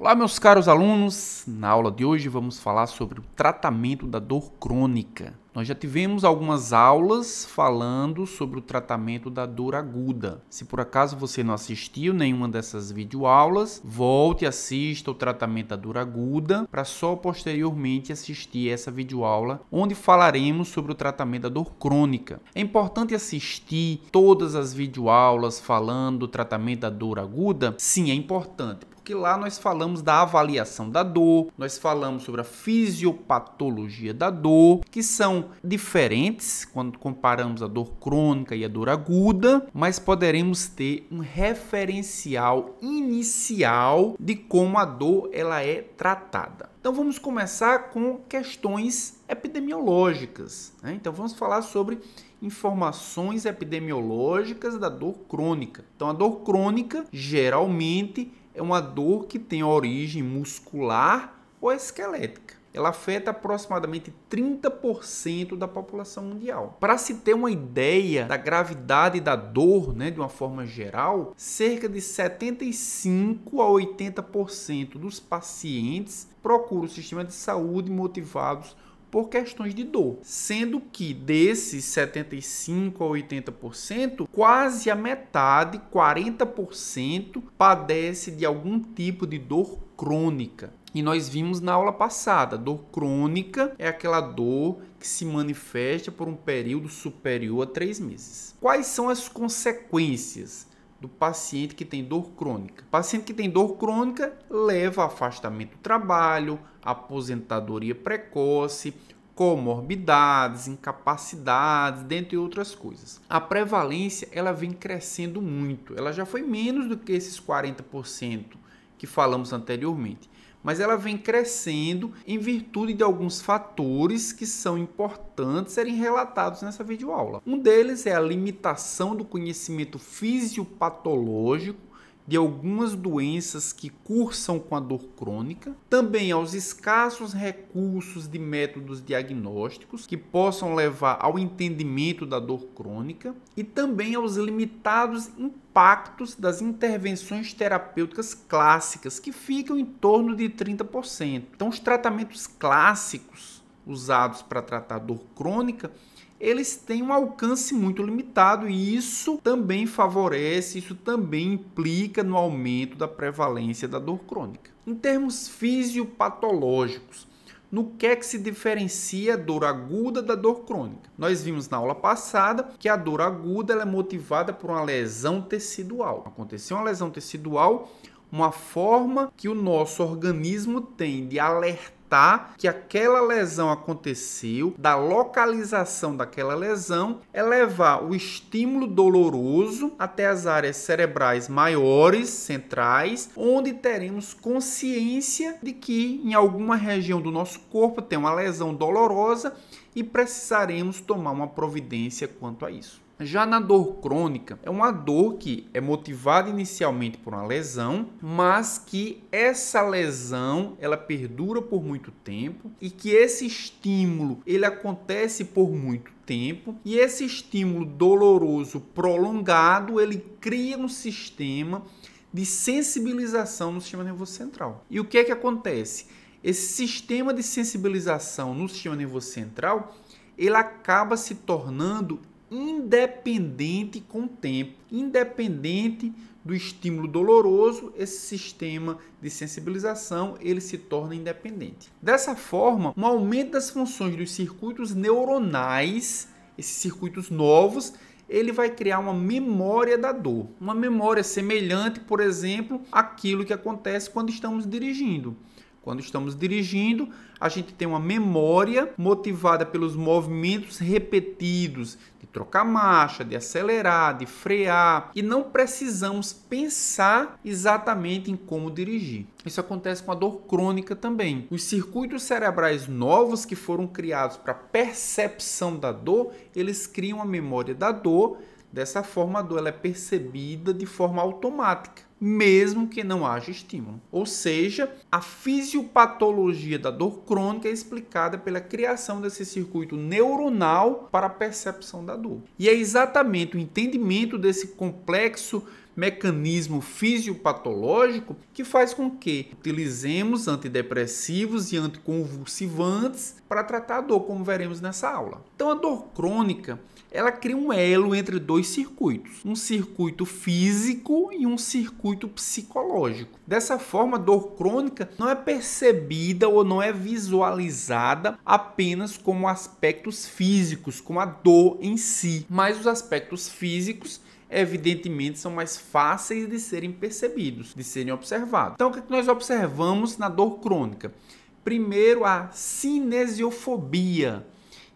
Olá, meus caros alunos! Na aula de hoje vamos falar sobre o tratamento da dor crônica. Nós já tivemos algumas aulas falando sobre o tratamento da dor aguda. Se por acaso você não assistiu nenhuma dessas videoaulas, volte e assista o tratamento da dor aguda para só posteriormente assistir essa videoaula onde falaremos sobre o tratamento da dor crônica. É importante assistir todas as videoaulas falando do tratamento da dor aguda? Sim, é importante, porque lá nós falamos da avaliação da dor, nós falamos sobre a fisiopatologia da dor, que são diferentes quando comparamos a dor crônica e a dor aguda, mas poderemos ter um referencial inicial de como a dor ela é tratada. Então vamos começar com questões epidemiológicas. Né? Então vamos falar sobre informações epidemiológicas da dor crônica. Então a dor crônica geralmente é uma dor que tem origem muscular ou esquelética. Ela afeta aproximadamente 30% da população mundial. Para se ter uma ideia da gravidade da dor, né, de uma forma geral, cerca de 75 a 80% dos pacientes procuram o sistema de saúde motivados por questões de dor, sendo que desses 75 a 80%, quase a metade, 40%, padece de algum tipo de dor crônica. E nós vimos na aula passada, dor crônica é aquela dor que se manifesta por um período superior a três meses. Quais são as consequências? do paciente que tem dor crônica. Paciente que tem dor crônica leva a afastamento do trabalho, aposentadoria precoce, comorbidades, incapacidades, dentre outras coisas. A prevalência ela vem crescendo muito. Ela já foi menos do que esses 40% que falamos anteriormente, mas ela vem crescendo em virtude de alguns fatores que são importantes serem relatados nessa videoaula. Um deles é a limitação do conhecimento fisiopatológico de algumas doenças que cursam com a dor crônica, também aos escassos recursos de métodos diagnósticos que possam levar ao entendimento da dor crônica e também aos limitados impactos das intervenções terapêuticas clássicas, que ficam em torno de 30%. Então, os tratamentos clássicos usados para tratar dor crônica eles têm um alcance muito limitado e isso também favorece, isso também implica no aumento da prevalência da dor crônica. Em termos fisiopatológicos, no que é que se diferencia a dor aguda da dor crônica? Nós vimos na aula passada que a dor aguda é motivada por uma lesão tecidual. Aconteceu uma lesão tecidual, uma forma que o nosso organismo tem de alertar que aquela lesão aconteceu, da localização daquela lesão, é levar o estímulo doloroso até as áreas cerebrais maiores, centrais, onde teremos consciência de que em alguma região do nosso corpo tem uma lesão dolorosa e precisaremos tomar uma providência quanto a isso. Já na dor crônica, é uma dor que é motivada inicialmente por uma lesão, mas que essa lesão ela perdura por muito tempo e que esse estímulo ele acontece por muito tempo e esse estímulo doloroso prolongado ele cria um sistema de sensibilização no sistema nervoso central. E o que é que acontece? Esse sistema de sensibilização no sistema nervoso central ele acaba se tornando independente com o tempo, independente do estímulo doloroso, esse sistema de sensibilização ele se torna independente. Dessa forma, um aumento das funções dos circuitos neuronais, esses circuitos novos, ele vai criar uma memória da dor, uma memória semelhante, por exemplo, àquilo que acontece quando estamos dirigindo. Quando estamos dirigindo, a gente tem uma memória motivada pelos movimentos repetidos de trocar marcha, de acelerar, de frear e não precisamos pensar exatamente em como dirigir. Isso acontece com a dor crônica também. Os circuitos cerebrais novos que foram criados para percepção da dor, eles criam a memória da dor. Dessa forma, a dor ela é percebida de forma automática mesmo que não haja estímulo. Ou seja, a fisiopatologia da dor crônica é explicada pela criação desse circuito neuronal para a percepção da dor. E é exatamente o entendimento desse complexo mecanismo fisiopatológico que faz com que utilizemos antidepressivos e anticonvulsivantes para tratar a dor, como veremos nessa aula. Então, a dor crônica ela cria um elo entre dois circuitos, um circuito físico e um circuito psicológico. Dessa forma, a dor crônica não é percebida ou não é visualizada apenas como aspectos físicos, como a dor em si, mas os aspectos físicos evidentemente são mais fáceis de serem percebidos, de serem observados. Então, o é que nós observamos na dor crônica? Primeiro, a cinesiofobia.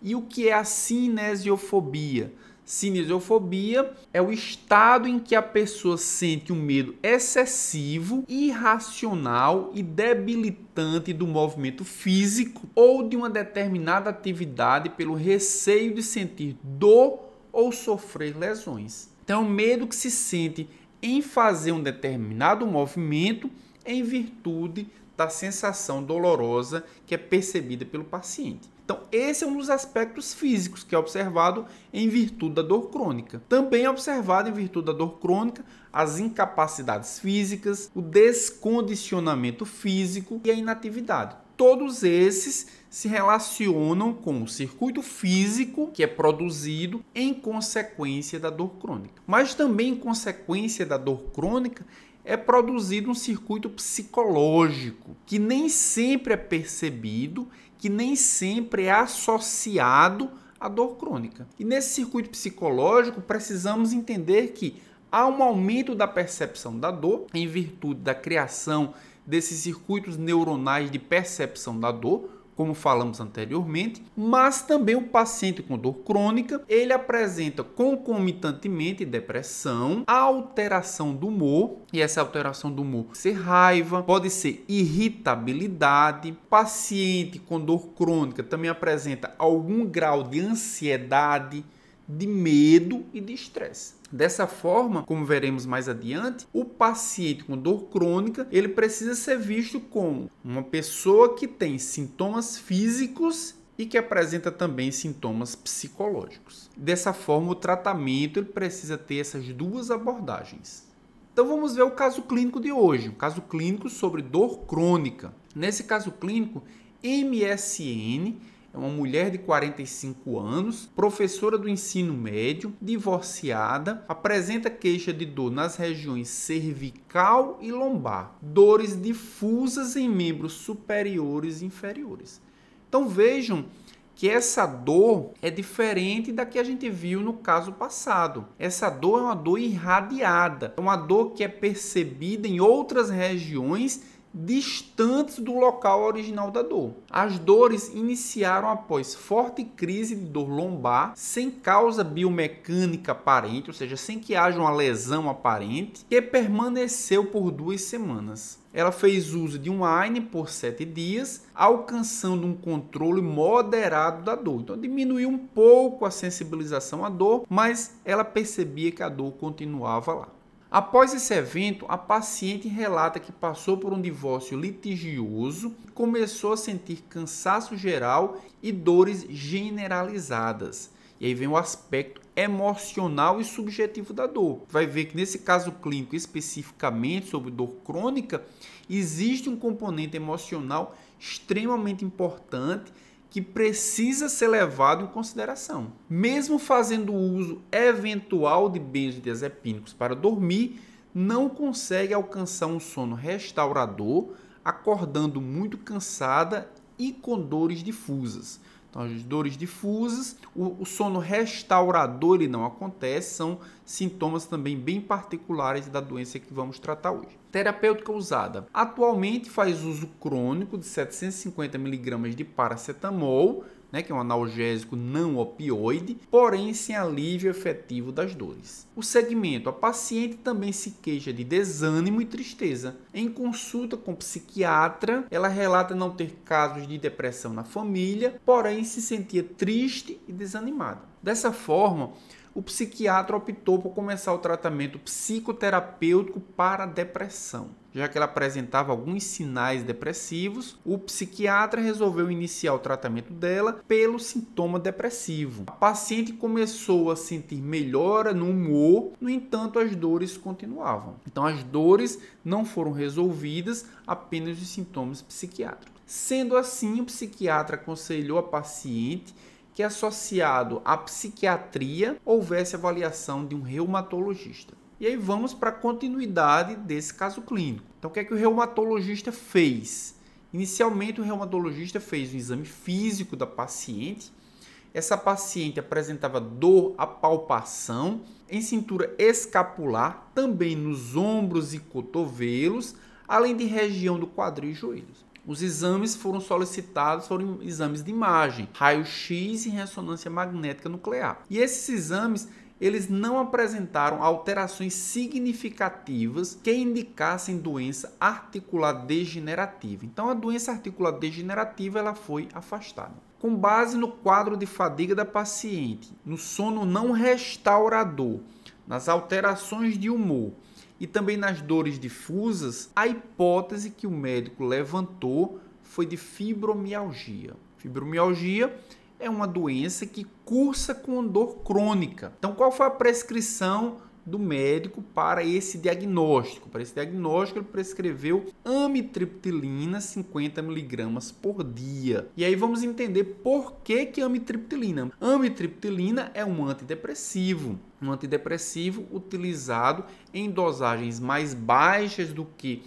E o que é a cinesiofobia? Cinesiofobia é o estado em que a pessoa sente um medo excessivo, irracional e debilitante do movimento físico ou de uma determinada atividade pelo receio de sentir dor ou sofrer lesões. Então, o medo que se sente em fazer um determinado movimento em virtude da sensação dolorosa que é percebida pelo paciente. Então, esse é um dos aspectos físicos que é observado em virtude da dor crônica. Também é observado em virtude da dor crônica as incapacidades físicas, o descondicionamento físico e a inatividade todos esses se relacionam com o circuito físico que é produzido em consequência da dor crônica. Mas também em consequência da dor crônica é produzido um circuito psicológico que nem sempre é percebido, que nem sempre é associado à dor crônica. E nesse circuito psicológico precisamos entender que há um aumento da percepção da dor em virtude da criação desses circuitos neuronais de percepção da dor, como falamos anteriormente, mas também o paciente com dor crônica, ele apresenta concomitantemente depressão, alteração do humor, e essa alteração do humor pode ser raiva, pode ser irritabilidade. Paciente com dor crônica também apresenta algum grau de ansiedade, de medo e de estresse. Dessa forma, como veremos mais adiante, o paciente com dor crônica, ele precisa ser visto como uma pessoa que tem sintomas físicos e que apresenta também sintomas psicológicos. Dessa forma, o tratamento ele precisa ter essas duas abordagens. Então vamos ver o caso clínico de hoje, o caso clínico sobre dor crônica. Nesse caso clínico, MSN é uma mulher de 45 anos, professora do ensino médio, divorciada, apresenta queixa de dor nas regiões cervical e lombar, dores difusas em membros superiores e inferiores. Então vejam que essa dor é diferente da que a gente viu no caso passado. Essa dor é uma dor irradiada, é uma dor que é percebida em outras regiões distantes do local original da dor. As dores iniciaram após forte crise de dor lombar, sem causa biomecânica aparente, ou seja, sem que haja uma lesão aparente, que permaneceu por duas semanas. Ela fez uso de um AINE por sete dias, alcançando um controle moderado da dor. Então diminuiu um pouco a sensibilização à dor, mas ela percebia que a dor continuava lá. Após esse evento, a paciente relata que passou por um divórcio litigioso, começou a sentir cansaço geral e dores generalizadas. E aí vem o aspecto emocional e subjetivo da dor. Vai ver que nesse caso clínico, especificamente sobre dor crônica, existe um componente emocional extremamente importante que precisa ser levado em consideração. Mesmo fazendo uso eventual de benzodiazepínicos para dormir, não consegue alcançar um sono restaurador, acordando muito cansada e com dores difusas, então, as dores difusas, o, o sono restaurador ele não acontece, são sintomas também bem particulares da doença que vamos tratar hoje. Terapêutica usada. Atualmente faz uso crônico de 750 mg de paracetamol né, que é um analgésico não opioide, porém sem alívio efetivo das dores. O segmento, a paciente também se queixa de desânimo e tristeza. Em consulta com psiquiatra, ela relata não ter casos de depressão na família, porém se sentia triste e desanimada. Dessa forma, o psiquiatra optou por começar o tratamento psicoterapêutico para depressão. Já que ela apresentava alguns sinais depressivos, o psiquiatra resolveu iniciar o tratamento dela pelo sintoma depressivo. A paciente começou a sentir melhora no humor, no entanto, as dores continuavam. Então, as dores não foram resolvidas, apenas os sintomas psiquiátricos. Sendo assim, o psiquiatra aconselhou a paciente que associado à psiquiatria houvesse avaliação de um reumatologista. E aí vamos para a continuidade desse caso clínico. Então, o que é que o reumatologista fez? Inicialmente, o reumatologista fez um exame físico da paciente. Essa paciente apresentava dor à palpação em cintura escapular, também nos ombros e cotovelos, além de região do quadril e joelhos. Os exames foram solicitados, foram exames de imagem, raio-x e ressonância magnética nuclear. E esses exames eles não apresentaram alterações significativas que indicassem doença articular degenerativa. Então a doença articular degenerativa ela foi afastada. Com base no quadro de fadiga da paciente, no sono não restaurador, nas alterações de humor e também nas dores difusas, a hipótese que o médico levantou foi de fibromialgia. Fibromialgia é uma doença que cursa com dor crônica. Então, qual foi a prescrição do médico para esse diagnóstico. Para esse diagnóstico, ele prescreveu amitriptilina 50mg por dia. E aí vamos entender por que, que amitriptilina. Amitriptilina é um antidepressivo. Um antidepressivo utilizado em dosagens mais baixas do que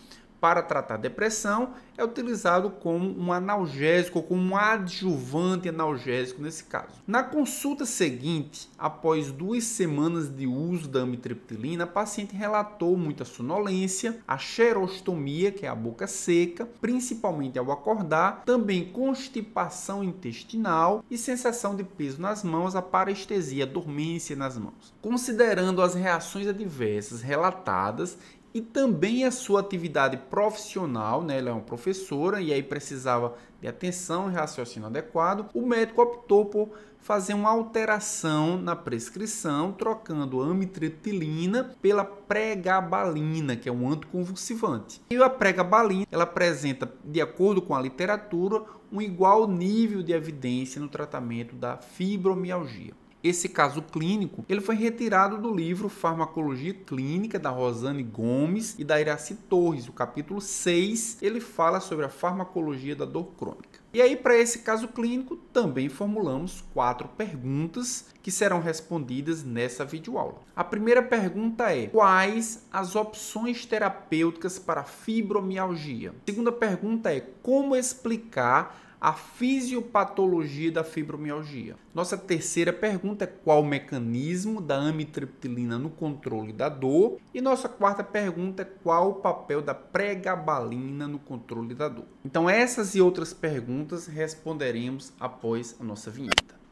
para tratar depressão é utilizado como um analgésico, como um adjuvante analgésico nesse caso. Na consulta seguinte, após duas semanas de uso da amitriptilina, a paciente relatou muita sonolência, a xerostomia, que é a boca seca, principalmente ao acordar, também constipação intestinal e sensação de peso nas mãos, a parestesia, a dormência nas mãos. Considerando as reações adversas relatadas, e também a sua atividade profissional, né? Ela é uma professora e aí precisava de atenção e raciocínio adequado. O médico optou por fazer uma alteração na prescrição, trocando a amitriptilina pela pregabalina, que é um anticonvulsivante. E a pregabalina, ela apresenta, de acordo com a literatura, um igual nível de evidência no tratamento da fibromialgia. Esse caso clínico, ele foi retirado do livro Farmacologia Clínica da Rosane Gomes e da Iraci Torres, o capítulo 6, ele fala sobre a farmacologia da dor crônica. E aí, para esse caso clínico, também formulamos quatro perguntas que serão respondidas nessa videoaula. A primeira pergunta é: quais as opções terapêuticas para fibromialgia? A segunda pergunta é: como explicar a fisiopatologia da fibromialgia. Nossa terceira pergunta é qual o mecanismo da amitriptilina no controle da dor? E nossa quarta pergunta é qual o papel da pregabalina no controle da dor? Então essas e outras perguntas responderemos após a nossa vinheta.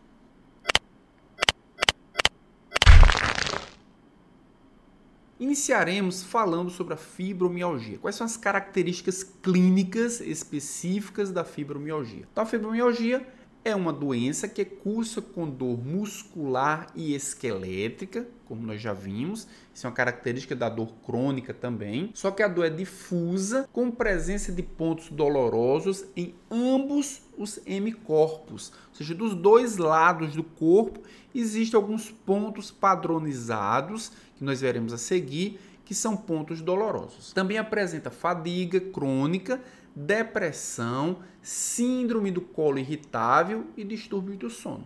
Iniciaremos falando sobre a fibromialgia. Quais são as características clínicas específicas da fibromialgia? Então, a fibromialgia é uma doença que cursa com dor muscular e esquelétrica, como nós já vimos. Isso é uma característica da dor crônica também. Só que a dor é difusa, com presença de pontos dolorosos em ambos os hemicorpos. Ou seja, dos dois lados do corpo existem alguns pontos padronizados, que nós veremos a seguir, que são pontos dolorosos. Também apresenta fadiga crônica, depressão, síndrome do colo irritável e distúrbios do sono.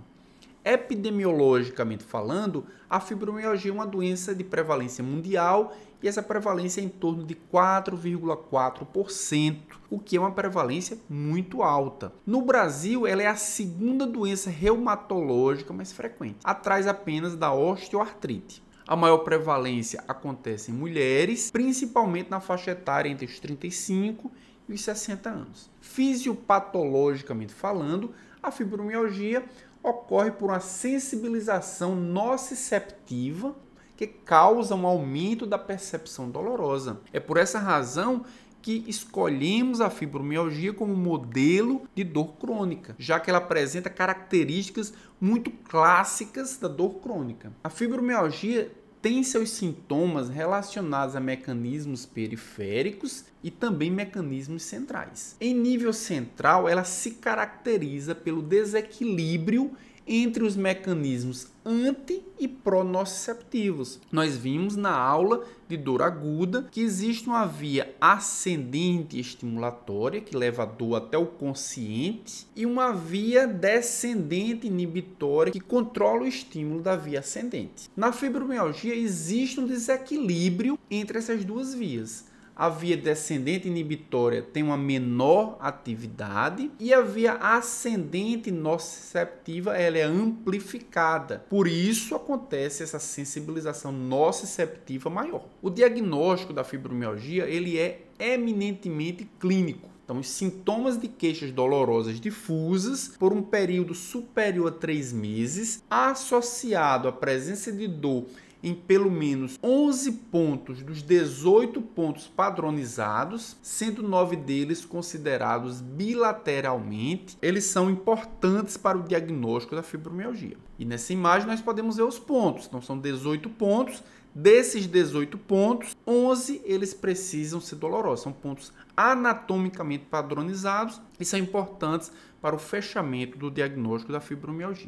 Epidemiologicamente falando, a fibromialgia é uma doença de prevalência mundial e essa prevalência é em torno de 4,4%, o que é uma prevalência muito alta. No Brasil, ela é a segunda doença reumatológica mais frequente, atrás apenas da osteoartrite. A maior prevalência acontece em mulheres, principalmente na faixa etária entre os 35 e 60 anos. Fisiopatologicamente falando, a fibromialgia ocorre por uma sensibilização nociceptiva que causa um aumento da percepção dolorosa. É por essa razão que escolhemos a fibromialgia como modelo de dor crônica, já que ela apresenta características muito clássicas da dor crônica. A fibromialgia tem seus sintomas relacionados a mecanismos periféricos e também mecanismos centrais. Em nível central, ela se caracteriza pelo desequilíbrio entre os mecanismos anti e pronosceptivos. Nós vimos na aula de dor aguda que existe uma via ascendente estimulatória que leva a dor até o consciente e uma via descendente inibitória que controla o estímulo da via ascendente. Na fibromialgia existe um desequilíbrio entre essas duas vias a via descendente inibitória tem uma menor atividade e a via ascendente nociceptiva ela é amplificada. Por isso acontece essa sensibilização nociceptiva maior. O diagnóstico da fibromialgia ele é eminentemente clínico. Então, os sintomas de queixas dolorosas difusas por um período superior a três meses, associado à presença de dor em pelo menos 11 pontos dos 18 pontos padronizados, sendo nove deles considerados bilateralmente, eles são importantes para o diagnóstico da fibromialgia. E nessa imagem nós podemos ver os pontos, então são 18 pontos. Desses 18 pontos, 11 eles precisam ser dolorosos, são pontos anatomicamente padronizados e são importantes para o fechamento do diagnóstico da fibromialgia.